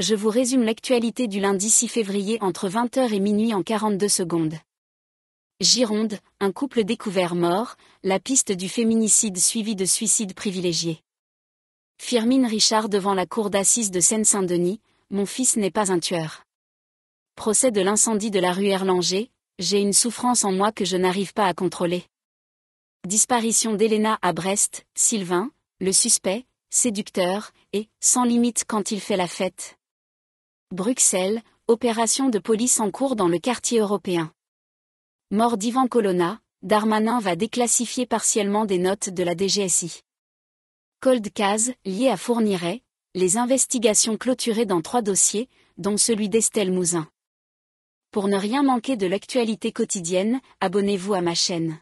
je vous résume l'actualité du lundi 6 février entre 20h et minuit en 42 secondes. Gironde, un couple découvert mort, la piste du féminicide suivi de suicide privilégié. Firmine Richard devant la cour d'assises de Seine-Saint-Denis, mon fils n'est pas un tueur. Procès de l'incendie de la rue Erlanger, j'ai une souffrance en moi que je n'arrive pas à contrôler. Disparition d'Héléna à Brest, Sylvain, le suspect, séducteur, et sans limite quand il fait la fête. Bruxelles, opération de police en cours dans le quartier européen. Mort d'Ivan Colonna, Darmanin va déclassifier partiellement des notes de la DGSI. Cold case, lié à Fourniret, les investigations clôturées dans trois dossiers, dont celui d'Estelle Mouzin. Pour ne rien manquer de l'actualité quotidienne, abonnez-vous à ma chaîne.